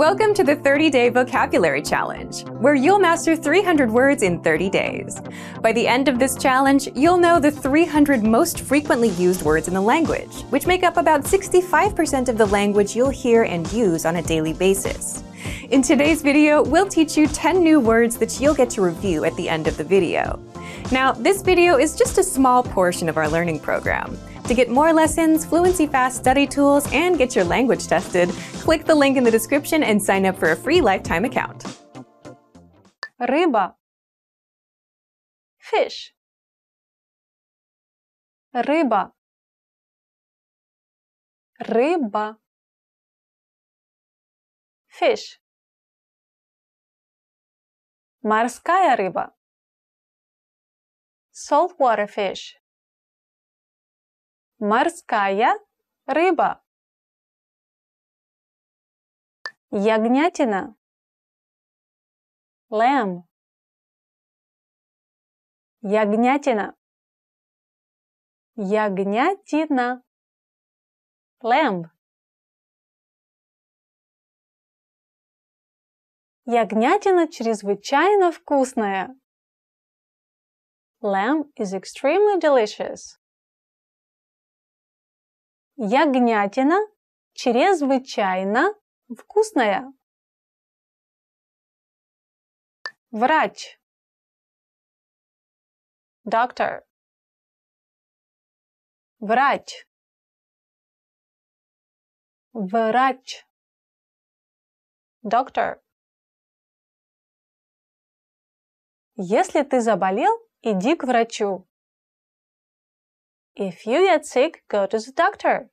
Welcome to the 30-Day Vocabulary Challenge, where you'll master 300 words in 30 days. By the end of this challenge, you'll know the 300 most frequently used words in the language, which make up about 65% of the language you'll hear and use on a daily basis. In today's video, we'll teach you 10 new words that you'll get to review at the end of the video. Now, this video is just a small portion of our learning program. To get more lessons, Fluency Fast study tools, and get your language tested, click the link in the description and sign up for a free lifetime account. Рыба. Fish. Рыба. Рыба. Fish. Морская рыба. Saltwater fish. Морская рыба. Ягнятина. Lamb. Ягнятина. Ягнятина. Lamb. Ягнятина чрезвычайно вкусная. Lamb is extremely delicious. Ягнятина чрезвычайно вкусная. Врач. Доктор. Врач. Врач. Доктор. Если ты заболел, иди к врачу. If you get sick, go to the doctor.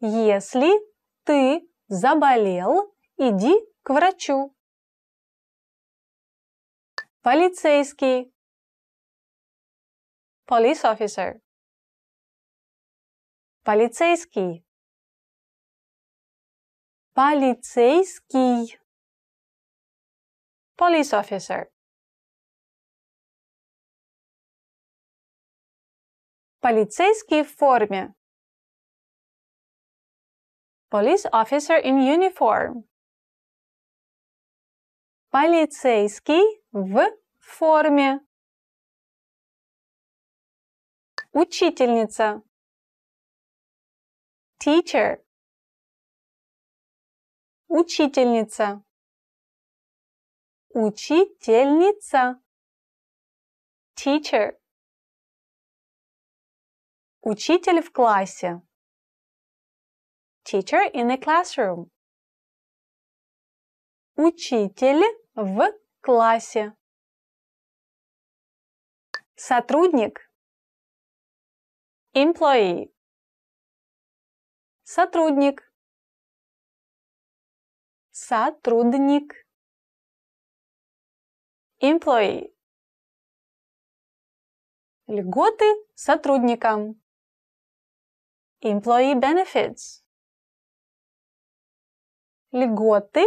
Если ты заболел, иди к врачу. Полицейский. Police officer. Полицейский. Полицейский. Police officer. Полицейский в форме. Police officer in uniform. Полицейский в форме. Учительница. Teacher. Учительница. Учительница. Teacher. Учитель в классе. Teacher in the classroom. Учитель в классе. Сотрудник. Employee. Сотрудник. Сотрудник. Employee. Льготы сотрудникам employee benefits. Льготы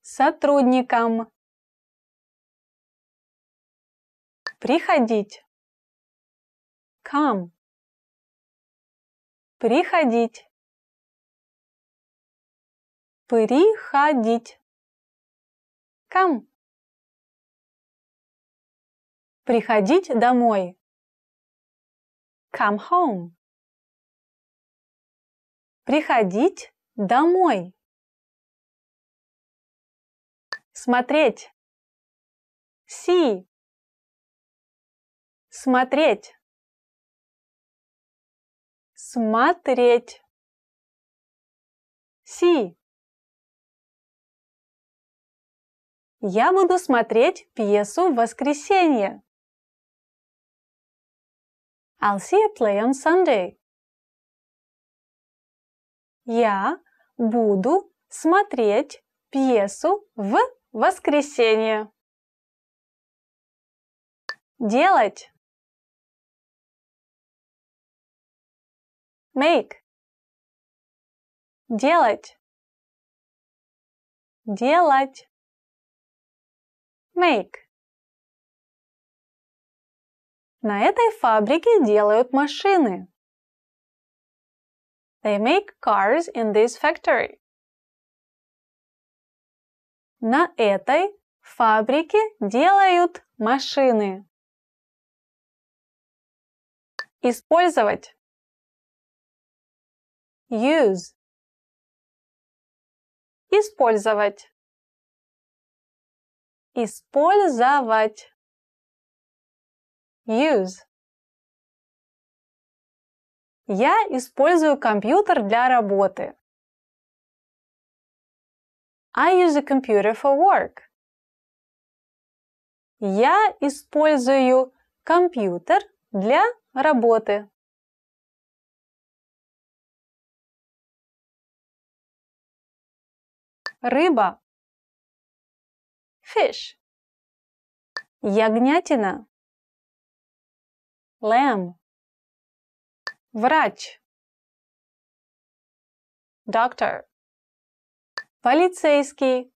сотрудникам. Приходить. Come. Приходить. Приходить. Come. Приходить домой. Come home. Приходить домой. Смотреть. Си. Смотреть. Смотреть. Си. Я буду смотреть пьесу в воскресенье. I'll see a play on Sunday. Я буду смотреть пьесу в воскресенье. Делать. Make. Делать. Делать. Make. На этой фабрике делают машины. They make cars in this factory. На этой фабрике делают машины. Использовать. Use. Использовать. Использовать. Use. Я использую компьютер для работы. I use a computer for work. Я использую компьютер для работы. Рыба. Fish. Ягнятина. Lamb. Врач. Доктор. Полицейский.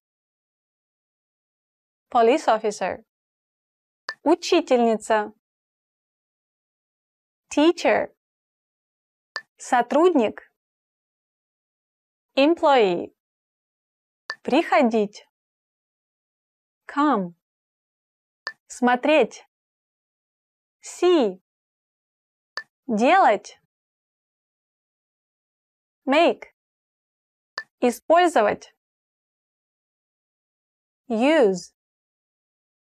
Police officer. Учительница. Teacher. Сотрудник. Employee. Приходить. Come. Смотреть. See. Делать. Make. Использовать. Use.